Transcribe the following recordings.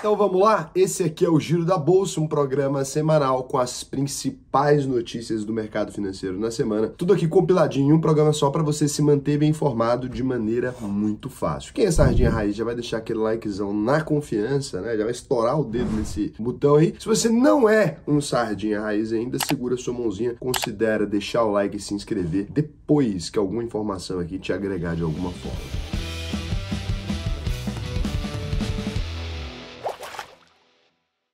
Então vamos lá? Esse aqui é o Giro da Bolsa, um programa semanal com as principais notícias do mercado financeiro na semana. Tudo aqui compiladinho, um programa só para você se manter bem informado de maneira muito fácil. Quem é sardinha raiz já vai deixar aquele likezão na confiança, né? Já vai estourar o dedo nesse botão aí. Se você não é um sardinha raiz ainda, segura sua mãozinha, considera deixar o like e se inscrever depois que alguma informação aqui te agregar de alguma forma.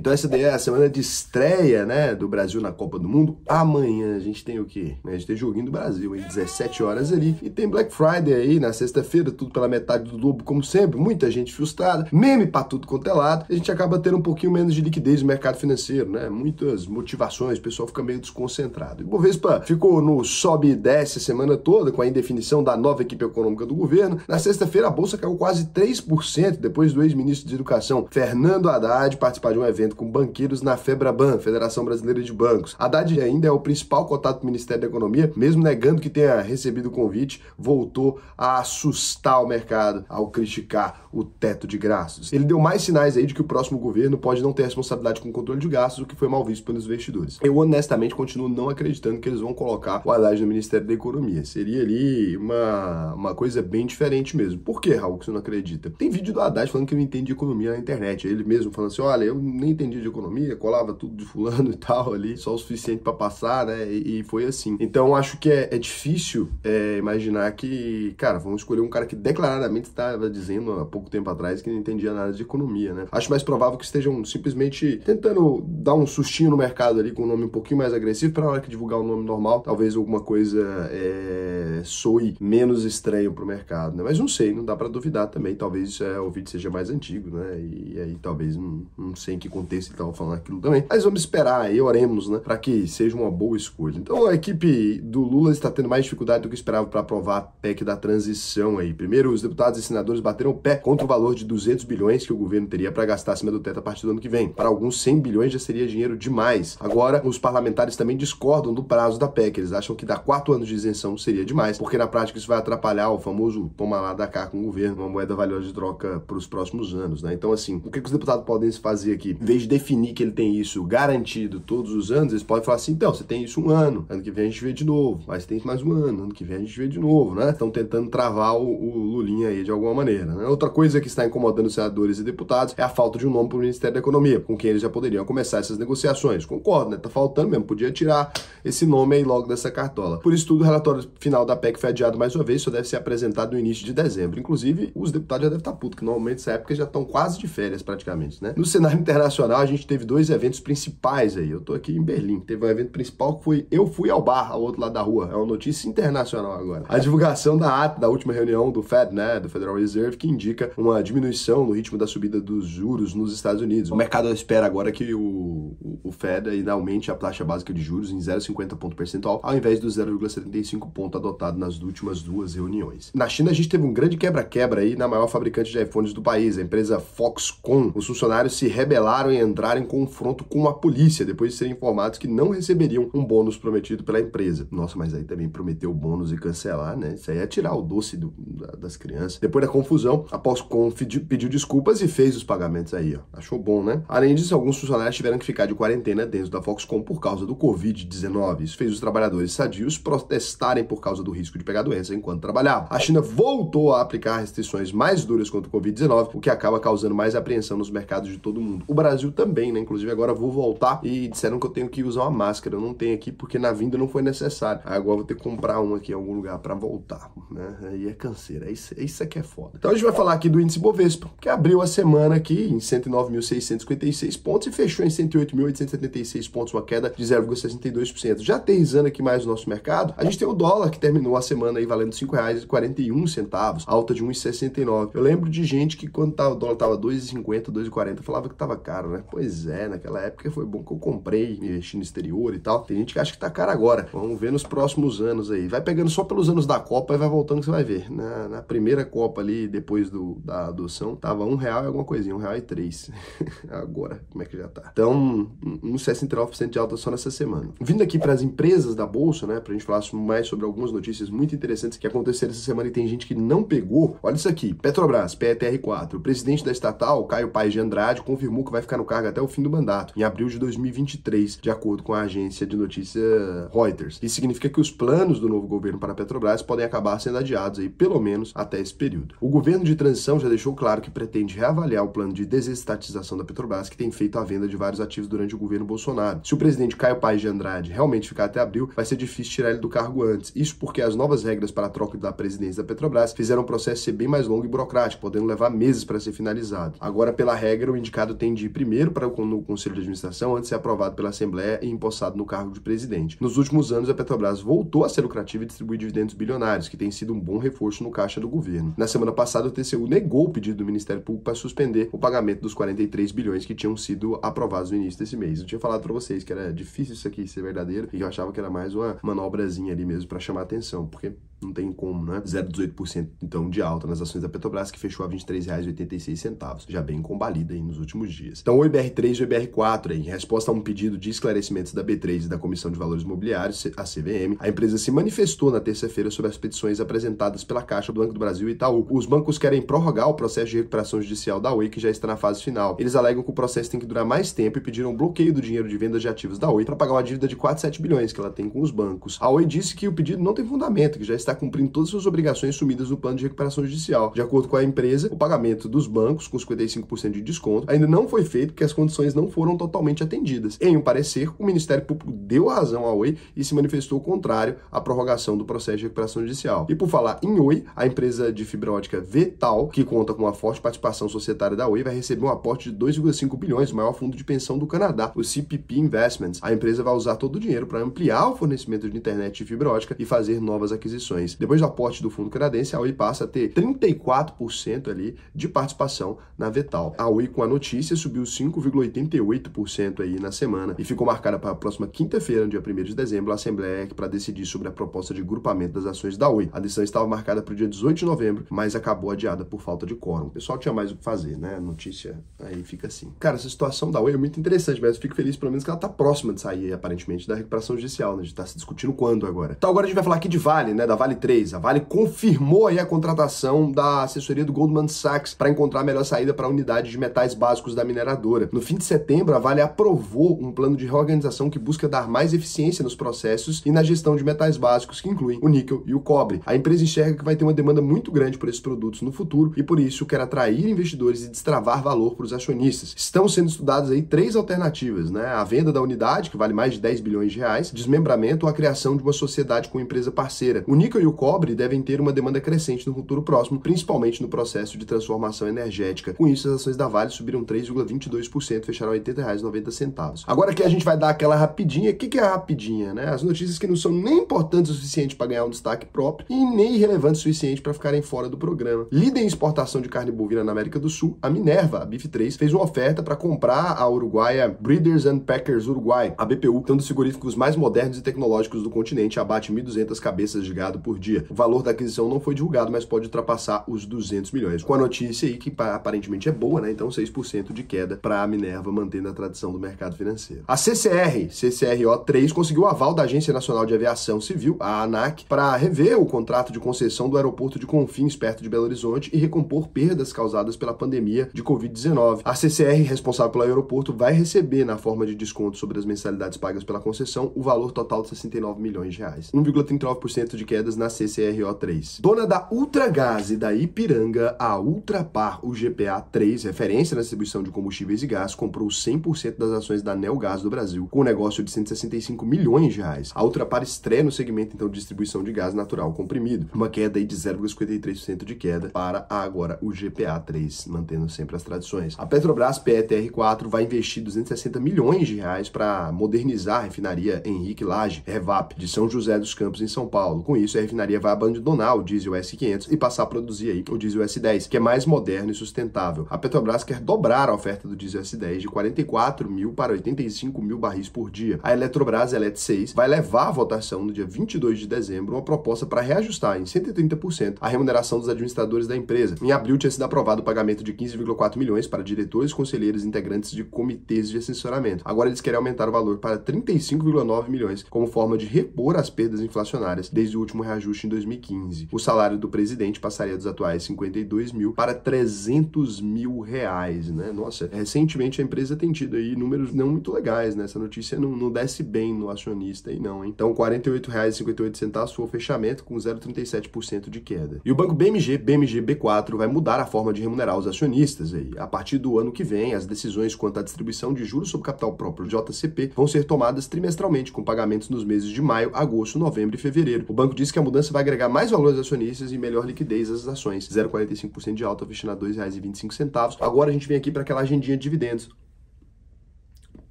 Então essa daí é a semana de estreia, né, do Brasil na Copa do Mundo. Amanhã a gente tem o quê? A gente tem joguinho do Brasil, às 17 horas ali. E tem Black Friday aí na sexta-feira, tudo pela metade do lobo, como sempre. Muita gente frustrada, meme pra tudo quanto é lado. A gente acaba tendo um pouquinho menos de liquidez no mercado financeiro, né? Muitas motivações, o pessoal fica meio desconcentrado. E Bovespa ficou no sobe e desce a semana toda, com a indefinição da nova equipe econômica do governo. Na sexta-feira a bolsa caiu quase 3%, depois do ex-ministro de Educação Fernando Haddad participar de um evento evento com banqueiros na FEBRABAN, Federação Brasileira de Bancos. Haddad ainda é o principal contato do Ministério da Economia, mesmo negando que tenha recebido o convite, voltou a assustar o mercado ao criticar o teto de gastos. Ele deu mais sinais aí de que o próximo governo pode não ter responsabilidade com o controle de gastos, o que foi mal visto pelos investidores. Eu honestamente continuo não acreditando que eles vão colocar o Haddad no Ministério da Economia. Seria ali uma, uma coisa bem diferente mesmo. Por que, Raul, que você não acredita? Tem vídeo do Haddad falando que não entende economia na internet. Ele mesmo falando assim: olha, eu nem entendia de economia, colava tudo de fulano e tal ali, só o suficiente para passar, né? E, e, foi assim. Então acho que é, é difícil é, imaginar que, cara, vamos escolher um cara que declaradamente estava dizendo há pouco tempo atrás que não entendia nada de economia, né? Acho mais provável que estejam simplesmente tentando dar um sustinho no mercado ali com um nome um pouquinho mais agressivo para hora que divulgar o um nome normal, talvez alguma coisa é, soe menos estranho para o mercado, né? Mas não sei, não dá para duvidar também. Talvez é, o vídeo seja mais antigo, né? E, e aí talvez não, não sei em que contexto contexto e estavam falando aquilo também. Mas vamos esperar e oremos, né, para que seja uma boa escolha. Então a equipe do Lula está tendo mais dificuldade do que esperava para aprovar a PEC da transição aí. Primeiro, os deputados e senadores bateram o pé contra o valor de 200 bilhões que o governo teria para gastar acima do teto a partir do ano que vem. Para alguns, 100 bilhões já seria dinheiro demais. Agora, os parlamentares também discordam do prazo da PEC. Eles acham que dar quatro anos de isenção seria demais, porque na prática isso vai atrapalhar o famoso toma lá da cá com o governo, uma moeda valiosa de troca para os próximos anos, né? Então, assim, o que, que os deputados podem fazer aqui? Em de definir que ele tem isso garantido todos os anos, eles podem falar assim: então, você tem isso um ano, ano que vem a gente vê de novo, mas tem mais um ano, ano que vem a gente vê de novo, né? Estão tentando travar o, o, Lulinha aí de alguma maneira. Né? Outra coisa que está incomodando senadores e deputados é a falta de um nome para o Ministério da Economia, com quem eles já poderiam começar essas negociações. Concordo, né? Tá faltando mesmo, podia tirar esse nome aí logo dessa cartola. Por isso tudo, o relatório final da PEC foi adiado mais uma vez, só deve ser apresentado no início de dezembro. Inclusive, os deputados já devem estar tá putos, que normalmente nessa época já estão quase de férias praticamente, né? No cenário internacional, a gente teve dois eventos principais aí. Eu tô aqui em Berlim. Teve um evento principal que foi Eu Fui ao Bar, ao outro lado da rua. É uma notícia internacional agora. A divulgação da ata da última reunião do Fed, né, do Federal Reserve, que indica uma diminuição no ritmo da subida dos juros nos Estados Unidos. O mercado espera agora que o, o, o Fed ainda aumente a taxa básica de juros em 0,50 ponto percentual, ao invés do 0,75 ponto adotado nas últimas duas reuniões. Na China, a gente teve um grande quebra-quebra aí na maior fabricante de iPhones do país, a empresa Foxconn. Os funcionários se rebelaram em entrar em confronto com a polícia depois de serem informados que não receberiam um bônus prometido pela empresa. Nossa, mas aí também prometeu bônus e cancelar, né? Isso aí é tirar o doce do, da, das crianças. Depois da confusão, a Poscom pediu desculpas e fez os pagamentos aí, ó. Achou bom, né? Além disso, alguns funcionários tiveram que ficar de quarentena dentro da Foxconn por causa do Covid-19. Isso fez os trabalhadores sadios protestarem por causa do risco de pegar doença enquanto trabalhavam. A China voltou a aplicar restrições mais duras contra o Covid-19, o que acaba causando mais apreensão nos mercados de todo o mundo. O Brasil Brasil também, né? Inclusive agora vou voltar e disseram que eu tenho que usar uma máscara. Eu não tenho aqui porque na vinda não foi necessário. Aí agora vou ter que comprar uma aqui em algum lugar para voltar, né? Aí é canseira. É isso, é isso aqui é foda. Então a gente vai falar aqui do índice Bovespa, que abriu a semana aqui em 109.656 pontos e fechou em 108.876 pontos, uma queda de 0,62%. Já aterrizando aqui mais o nosso mercado, a gente tem o dólar que terminou a semana aí valendo R$ 5,41, alta de 1,69. Eu lembro de gente que quando o dólar tava 2,50, 2,40, falava que tava caro né? Pois é, naquela época foi bom que eu comprei, investi no exterior e tal. Tem gente que acha que tá caro agora. Vamos ver nos próximos anos aí. Vai pegando só pelos anos da Copa e vai voltando que você vai ver. Na, na primeira Copa ali, depois do, da adoção, tava um real e alguma coisinha, um real e três. agora, como é que já tá? Então, uns 69% de alta só nessa semana. Vindo aqui para as empresas da Bolsa, né? Pra gente falar mais sobre algumas notícias muito interessantes que aconteceram essa semana e tem gente que não pegou. Olha isso aqui, Petrobras, PETR4. O presidente da estatal, Caio Paes de Andrade, confirmou que vai ficar no cargo até o fim do mandato, em abril de 2023, de acordo com a agência de notícias Reuters. Isso significa que os planos do novo governo para a Petrobras podem acabar sendo adiados aí pelo menos até esse período. O governo de transição já deixou claro que pretende reavaliar o plano de desestatização da Petrobras, que tem feito a venda de vários ativos durante o governo Bolsonaro. Se o presidente Caio Paes de Andrade realmente ficar até abril, vai ser difícil tirar ele do cargo antes. Isso porque as novas regras para a troca da presidência da Petrobras fizeram o processo ser bem mais longo e burocrático, podendo levar meses para ser finalizado. Agora, pela regra, o indicado tem de ir primeiro primeiro para o no Conselho de Administração antes de ser aprovado pela Assembleia e empossado no cargo de presidente. Nos últimos anos, a Petrobras voltou a ser lucrativa e distribuir dividendos bilionários, que tem sido um bom reforço no caixa do governo. Na semana passada, o TCU negou o pedido do Ministério Público para suspender o pagamento dos 43 bilhões que tinham sido aprovados no início desse mês. Eu tinha falado para vocês que era difícil isso aqui ser verdadeiro e eu achava que era mais uma manobrazinha ali mesmo para chamar atenção, porque não tem como, né? 0,18% então de alta nas ações da Petrobras, que fechou a R$ 23,86, já bem combalida aí nos últimos dias. Então, o IBR3 e o IBR4, em resposta a um pedido de esclarecimentos da B3 e da Comissão de Valores Imobiliários, a CVM, a empresa se manifestou na terça-feira sobre as petições apresentadas pela Caixa do Banco do Brasil e Itaú. Os bancos querem prorrogar o processo de recuperação judicial da Oi, que já está na fase final. Eles alegam que o processo tem que durar mais tempo e pediram um bloqueio do dinheiro de vendas de ativos da Oi para pagar uma dívida de 4,7 bilhões que ela tem com os bancos. A Oi disse que o pedido não tem fundamento, que já está está cumprindo todas as suas obrigações sumidas no plano de recuperação judicial. De acordo com a empresa, o pagamento dos bancos, com 55% de desconto, ainda não foi feito porque as condições não foram totalmente atendidas. Em um parecer, o Ministério Público deu razão à Oi e se manifestou contrário à prorrogação do processo de recuperação judicial. E por falar em Oi, a empresa de fibra ótica Vetal, que conta com uma forte participação societária da Oi, vai receber um aporte de 2,5 bilhões, maior fundo de pensão do Canadá, o CPP Investments. A empresa vai usar todo o dinheiro para ampliar o fornecimento de internet e fibra ótica e fazer novas aquisições ações. Depois do aporte do fundo canadense, a Oi passa a ter 34% ali de participação na Vetal. A Oi com a notícia subiu 5,88% aí na semana e ficou marcada para a próxima quinta-feira, dia 1 de dezembro, a Assembleia para decidir sobre a proposta de grupamento das ações da Oi. A decisão estava marcada para o dia 18 de novembro, mas acabou adiada por falta de quórum. O pessoal tinha mais o que fazer, né? A notícia aí fica assim. Cara, essa situação da Oi é muito interessante, mas eu fico feliz pelo menos que ela está próxima de sair, aparentemente, da recuperação judicial, né? A gente está se discutindo quando agora. Então agora a gente vai falar aqui de Vale, né? Da Vale Vale 3. A Vale confirmou aí a contratação da assessoria do Goldman Sachs para encontrar a melhor saída para a unidade de metais básicos da mineradora. No fim de setembro, a Vale aprovou um plano de reorganização que busca dar mais eficiência nos processos e na gestão de metais básicos, que incluem o níquel e o cobre. A empresa enxerga que vai ter uma demanda muito grande por esses produtos no futuro e, por isso, quer atrair investidores e destravar valor para os acionistas. Estão sendo estudadas aí três alternativas, né? A venda da unidade, que vale mais de 10 bilhões de reais, desmembramento ou a criação de uma sociedade com empresa parceira. O níquel e o cobre devem ter uma demanda crescente no futuro próximo, principalmente no processo de transformação energética. Com isso, as ações da Vale subiram 3,22%, fecharam R$ 80,90. Agora que a gente vai dar aquela rapidinha, o que, que é rapidinha? Né? As notícias que não são nem importantes o suficiente para ganhar um destaque próprio e nem relevantes o suficiente para ficarem fora do programa. Líder em exportação de carne bovina na América do Sul, a Minerva, a BIF3, fez uma oferta para comprar a uruguaia Breeders and Packers Uruguai, a BPU, é um dos frigoríficos mais modernos e tecnológicos do continente, abate 1.200 cabeças de gado por dia. O valor da aquisição não foi divulgado, mas pode ultrapassar os 200 milhões. Com a notícia aí que aparentemente é boa, né? Então 6% de queda para a Minerva mantendo a tradição do mercado financeiro. A CCR, CCRO3, conseguiu o aval da Agência Nacional de Aviação Civil, a ANAC, para rever o contrato de concessão do aeroporto de Confins, perto de Belo Horizonte, e recompor perdas causadas pela pandemia de Covid-19. A CCR, responsável pelo aeroporto, vai receber, na forma de desconto sobre as mensalidades pagas pela concessão, o valor total de 69 milhões de reais. 1,39% de queda na CCRO3. Dona da Ultragás e da Ipiranga, a Ultrapar gpa 3 referência na distribuição de combustíveis e gás, comprou 100% das ações da Neogás do Brasil, com um negócio de 165 milhões de reais. A Ultrapar estreia no segmento então de distribuição de gás natural comprimido, uma queda aí de 0,53% de queda para agora o gpa 3 mantendo sempre as tradições. A Petrobras PETR4 vai investir 260 milhões de reais para modernizar a refinaria Henrique Lage, Revap, de São José dos Campos em São Paulo. Com isso, a refinaria vai abandonar o diesel S500 e passar a produzir aí o diesel S10, que é mais moderno e sustentável. A Petrobras quer dobrar a oferta do diesel S10 de 44 mil para 85 mil barris por dia. A Eletrobras Elet 6 vai levar à votação no dia 22 de dezembro uma proposta para reajustar em 130% a remuneração dos administradores da empresa. Em abril tinha sido aprovado o pagamento de 15,4 milhões para diretores, conselheiros e integrantes de comitês de assessoramento. Agora eles querem aumentar o valor para 35,9 milhões como forma de repor as perdas inflacionárias desde o último reajuste em 2015. O salário do presidente passaria dos atuais 52 mil para 300 mil reais, né? Nossa, recentemente a empresa tem tido aí números não muito legais, né? Essa notícia não, não desce bem no acionista aí não, hein? Então R$ 48,58 foi o fechamento com 0,37% de queda. E o banco BMG, BMG B4, vai mudar a forma de remunerar os acionistas aí. A partir do ano que vem, as decisões quanto à distribuição de juros sobre capital próprio JCP vão ser tomadas trimestralmente com pagamentos nos meses de maio, agosto, novembro e fevereiro. O banco diz que a mudança vai agregar mais valor aos acionistas e melhor liquidez às ações. 0,45% de alta, fechando a R$ 2,25. Agora a gente vem aqui para aquela agendinha de dividendos.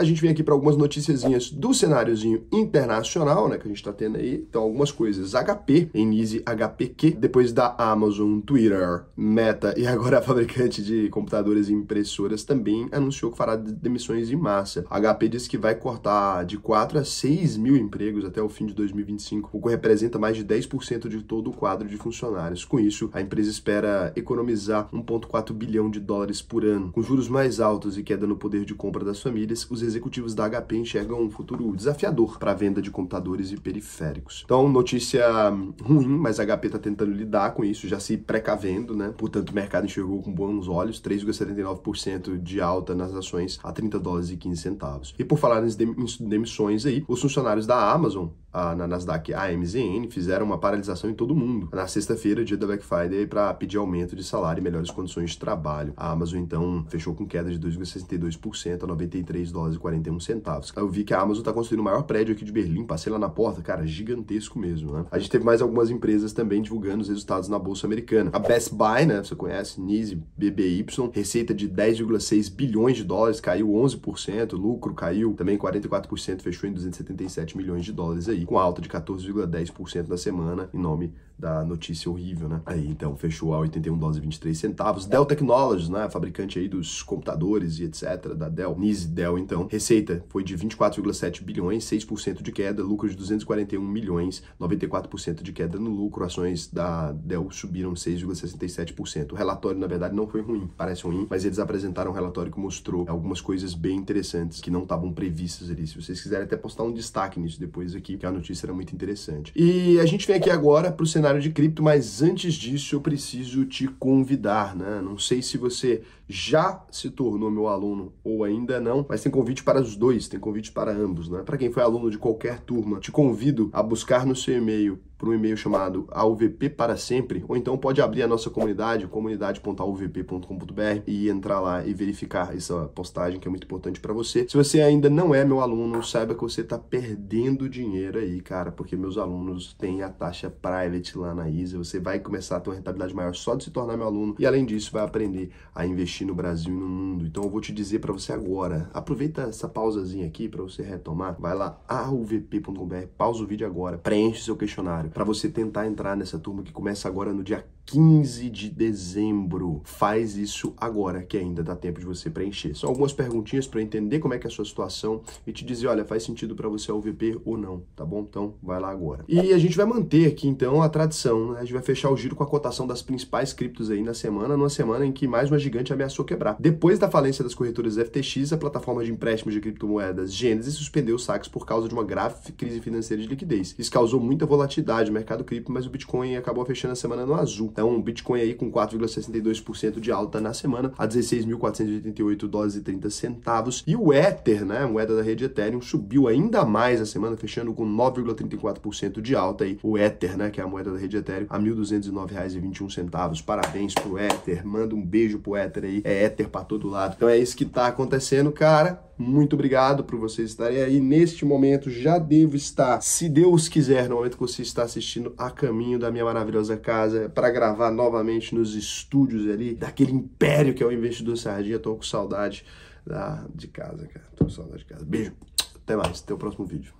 a gente vem aqui para algumas noticiazinhas do cenáriozinho internacional, né, que a gente está tendo aí. Então, algumas coisas HP, Enise HPQ, depois da Amazon, Twitter, Meta e agora a fabricante de computadores e impressoras também anunciou que fará demissões em massa. A HP diz que vai cortar de 4 a 6 mil empregos até o fim de 2025, o que representa mais de 10% de todo o quadro de funcionários. Com isso, a empresa espera economizar 1,4 bilhão de dólares por ano. Com juros mais altos e queda no poder de compra das famílias, os executivos da HP enxergam um futuro desafiador para a venda de computadores e periféricos. Então, notícia hum, ruim, mas a HP está tentando lidar com isso, já se precavendo, né? Portanto, o mercado enxergou com bons olhos 3,79% de alta nas ações a 30 dólares e 15 centavos. E por falar em demissões aí, os funcionários da Amazon a, na Nasdaq AMZN fizeram uma paralisação em todo o mundo na sexta-feira, dia da Black Friday, para pedir aumento de salário e melhores condições de trabalho. A Amazon então fechou com queda de 2,62% a 93 dólares centavos. Eu vi que a Amazon está construindo o maior prédio aqui de Berlim, passei lá na porta, cara, gigantesco mesmo, né? A gente teve mais algumas empresas também divulgando os resultados na bolsa americana. A Best Buy, né, você conhece, NISE, BBY, receita de 10,6 bilhões de dólares, caiu 11%, lucro caiu também 44%, fechou em 277 milhões de dólares aí, com alta de 14,10% na semana em nome da notícia horrível, né? Aí então fechou a 81 dólares e 23 centavos. Dell Technologies, né? Fabricante aí dos computadores e etc. da Dell. Nise Dell, então. Receita foi de 24,7 bilhões, 6% de queda, lucro de 241 milhões, 94% de queda no lucro. Ações da Dell subiram 6,67%. O relatório, na verdade, não foi ruim, parece ruim, mas eles apresentaram um relatório que mostrou algumas coisas bem interessantes que não estavam previstas ali. Se vocês quiserem até postar um destaque nisso depois aqui, que a notícia era muito interessante. E a gente vem aqui agora pro cenário cenário de cripto, mas antes disso eu preciso te convidar, né? Não sei se você já se tornou meu aluno ou ainda não, mas tem convite para os dois, tem convite para ambos, né? Para quem foi aluno de qualquer turma, te convido a buscar no seu e-mail para um e-mail chamado AUVP para sempre, ou então pode abrir a nossa comunidade, comunidade.auvp.com.br e entrar lá e verificar essa postagem que é muito importante para você. Se você ainda não é meu aluno, saiba que você está perdendo dinheiro aí, cara, porque meus alunos têm a taxa private lá na ISA, você vai começar a ter uma rentabilidade maior só de se tornar meu aluno e além disso vai aprender a investir existir no Brasil e no mundo. Então eu vou te dizer para você agora. Aproveita essa pausazinha aqui para você retomar. Vai lá auvp.com.br. pausa o vídeo agora, preenche seu questionário para você tentar entrar nessa turma que começa agora no dia 15 de dezembro. Faz isso agora, que ainda dá tempo de você preencher. São algumas perguntinhas para entender como é que é a sua situação e te dizer, olha, faz sentido para você a UVP ou não, tá bom? Então, vai lá agora. E a gente vai manter aqui, então, a tradição, né? A gente vai fechar o giro com a cotação das principais criptos aí na semana, numa semana em que mais uma gigante ameaçou quebrar. Depois da falência das corretoras FTX, a plataforma de empréstimos de criptomoedas Gênesis suspendeu os saques por causa de uma grave crise financeira de liquidez. Isso causou muita volatilidade no mercado cripto, mas o Bitcoin acabou fechando a semana no azul. Então, o Bitcoin aí com 4,62% de alta na semana, a 16.488 dólares e 30 centavos. E o Ether, né, a moeda da rede Ethereum, subiu ainda mais a semana, fechando com 9,34% de alta aí. O Ether, né, que é a moeda da rede Ethereum, a R$ 1.209,21. Parabéns pro Ether. Manda um beijo pro Ether aí. É Ether para todo lado. Então é isso que tá acontecendo, cara. Muito obrigado por vocês estarem aí. Neste momento já devo estar, se Deus quiser, no momento que você está assistindo, a caminho da minha maravilhosa casa para gravar novamente nos estúdios ali daquele império que é o Investidor Sardinha. Tô com saudade da, ah, de casa, cara. Tô com saudade de casa. Beijo. Até mais. Até o próximo vídeo.